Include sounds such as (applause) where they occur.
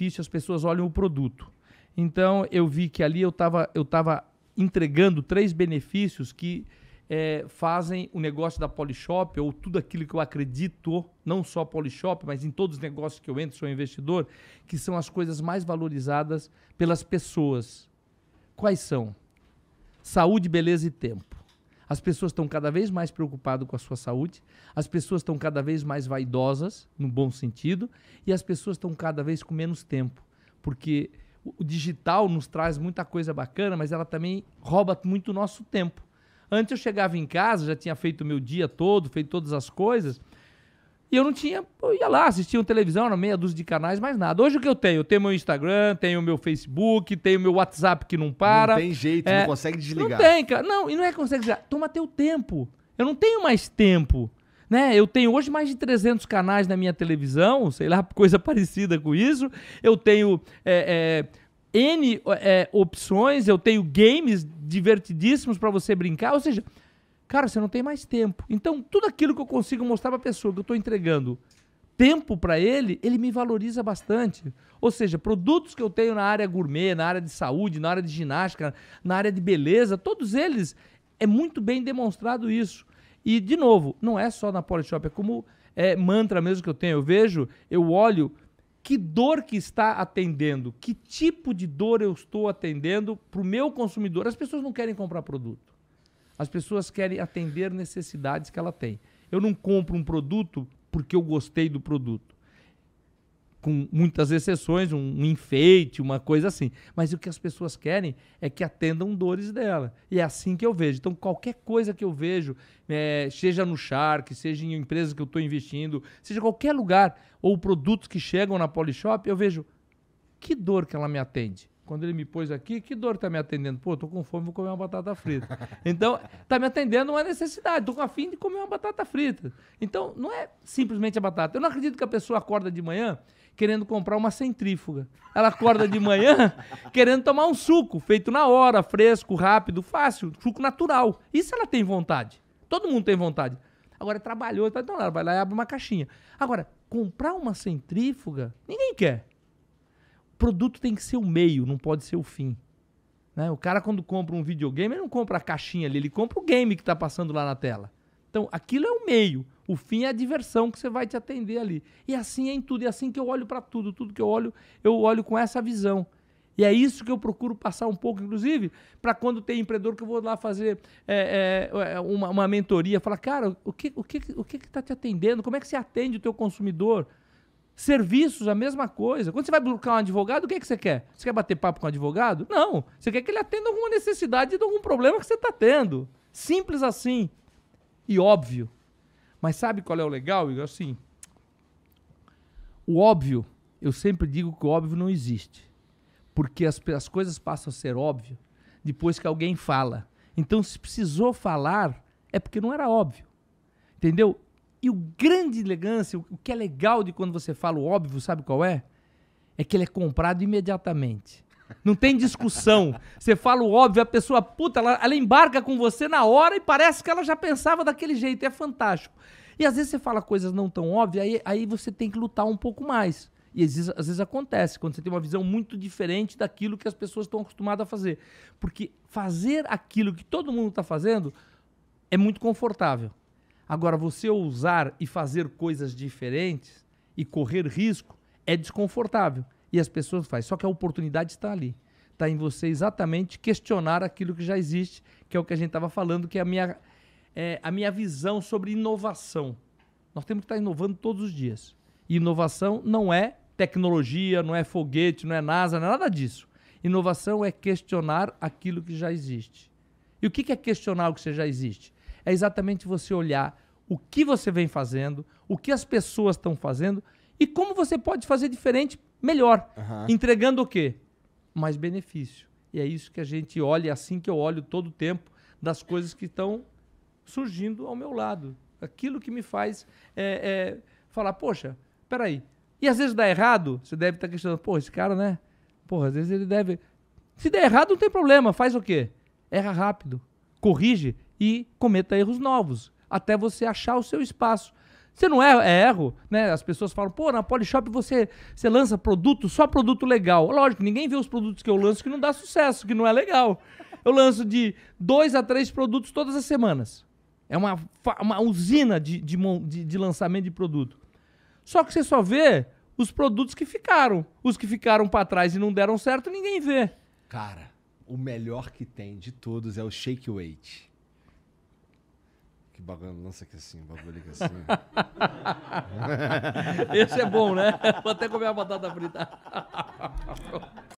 benefício, as pessoas olham o produto. Então eu vi que ali eu estava eu tava entregando três benefícios que é, fazem o negócio da Polishop ou tudo aquilo que eu acredito, não só Polishop, mas em todos os negócios que eu entro, sou investidor, que são as coisas mais valorizadas pelas pessoas. Quais são? Saúde, beleza e tempo. As pessoas estão cada vez mais preocupadas com a sua saúde, as pessoas estão cada vez mais vaidosas, no bom sentido, e as pessoas estão cada vez com menos tempo, porque o digital nos traz muita coisa bacana, mas ela também rouba muito o nosso tempo. Antes eu chegava em casa, já tinha feito o meu dia todo, feito todas as coisas, e eu não tinha, eu ia lá, assistia televisão, era meia dúzia de canais, mais nada. Hoje o que eu tenho? Eu tenho meu Instagram, tenho meu Facebook, tenho meu WhatsApp que não para. Não tem jeito, é, não consegue desligar. Não tem, cara. Não, e não é que consegue desligar. Toma teu tempo. Eu não tenho mais tempo. Né? Eu tenho hoje mais de 300 canais na minha televisão, sei lá, (laughs) coisa parecida com isso. Eu tenho é, é, N é, opções, eu tenho games divertidíssimos para você brincar. Ou seja, cara, você não tem mais tempo. Então, tudo aquilo que eu consigo mostrar para a pessoa que eu estou entregando tempo para ele, ele me valoriza bastante. Ou seja, produtos que eu tenho na área gourmet, na área de saúde, na área de ginástica, na área de beleza, todos eles é muito bem demonstrado isso. E, de novo, não é só na Polishop, é como é, mantra mesmo que eu tenho. Eu vejo, eu olho que dor que está atendendo, que tipo de dor eu estou atendendo para o meu consumidor. As pessoas não querem comprar produto. As pessoas querem atender necessidades que ela tem. Eu não compro um produto porque eu gostei do produto. Com muitas exceções, um, um enfeite, uma coisa assim. Mas o que as pessoas querem é que atendam dores dela. E é assim que eu vejo. Então, qualquer coisa que eu vejo, é, seja no Shark, seja em empresas que eu estou investindo, seja qualquer lugar, ou produtos que chegam na Polishop, eu vejo que dor que ela me atende. Quando ele me pôs aqui, que dor está me atendendo? Pô, estou com fome, vou comer uma batata frita. Então, está me atendendo uma necessidade, Estou com afim de comer uma batata frita. Então, não é simplesmente a batata. Eu não acredito que a pessoa acorda de manhã querendo comprar uma centrífuga. Ela acorda de manhã (laughs) querendo tomar um suco, feito na hora, fresco, rápido, fácil, suco natural. Isso ela tem vontade. Todo mundo tem vontade. Agora, é trabalhou, então ela vai lá e abre uma caixinha. Agora, comprar uma centrífuga, ninguém quer produto tem que ser o meio, não pode ser o fim. Né? O cara, quando compra um videogame, ele não compra a caixinha ali, ele compra o game que está passando lá na tela. Então, aquilo é o meio. O fim é a diversão que você vai te atender ali. E assim é em tudo. E é assim que eu olho para tudo. Tudo que eu olho, eu olho com essa visão. E é isso que eu procuro passar um pouco, inclusive, para quando tem empreendedor que eu vou lá fazer é, é, é, uma, uma, mentoria, falar, cara, o que o que o que está te atendendo? Como é que você atende o teu consumidor? Serviços, a mesma coisa. Quando você vai buscar um advogado, o que, é que você quer? Você quer bater papo com o um advogado? Não. Você quer que ele atenda alguma necessidade de algum problema que você está tendo. Simples assim. E óbvio. Mas sabe qual é o legal, Igor? É assim, o óbvio, eu sempre digo que o óbvio não existe. Porque as, as coisas passam a ser óbvio depois que alguém fala. Então, se precisou falar, é porque não era óbvio. Entendeu? E o grande elegância, o que é legal de quando você fala o óbvio, sabe qual é? É que ele é comprado imediatamente. Não tem discussão. Você fala o óbvio, a pessoa puta, ela, ela embarca com você na hora e parece que ela já pensava daquele jeito. É fantástico. E às vezes você fala coisas não tão óbvias, aí, aí você tem que lutar um pouco mais. E às vezes, às vezes, acontece, quando você tem uma visão muito diferente daquilo que as pessoas estão acostumadas a fazer. Porque fazer aquilo que todo mundo está fazendo é muito confortável. Agora, você ousar e fazer coisas diferentes e correr risco é desconfortável. E as pessoas fazem. Só que a oportunidade está ali. Está em você exatamente questionar aquilo que já existe, que é o que a gente estava falando, que é a minha, é, a minha visão sobre inovação. Nós temos que estar inovando todos os dias. E inovação não é tecnologia, não é foguete, não é NASA, não é nada disso. Inovação é questionar aquilo que já existe. E o que é questionar o que já existe? é exatamente você olhar o que você vem fazendo, o que as pessoas estão fazendo e como você pode fazer diferente, melhor. Uhum. Entregando o quê? Mais benefício. E é isso que a gente olha, é assim que eu olho todo o tempo, das coisas que estão surgindo ao meu lado. Aquilo que me faz é, é, falar, poxa, peraí. E às vezes dá errado, você deve estar tá questionando, pô, esse cara, né? Porra, às vezes ele deve. Se der errado, não tem problema. Faz o quê? Erra rápido, corrige e cometa erros novos, até você achar o seu espaço. Você não erra, é, é erro, né? As pessoas falam, pô, na Polishop você, você lança produto, só produto legal. Lógico, ninguém vê os produtos que eu lanço que não dá sucesso, que não é legal. Eu lanço de dois a três produtos todas as semanas. É uma, uma usina de, de, de, de lançamento de produto. Só que você só vê os produtos que ficaram. Os que ficaram para trás e não deram certo, ninguém vê. Cara, o melhor que tem de todos é o shake weight que lança aqui assim, bagulho aqui assim. (laughs) Esse é bom, né? Vou até comer a batata frita. (laughs)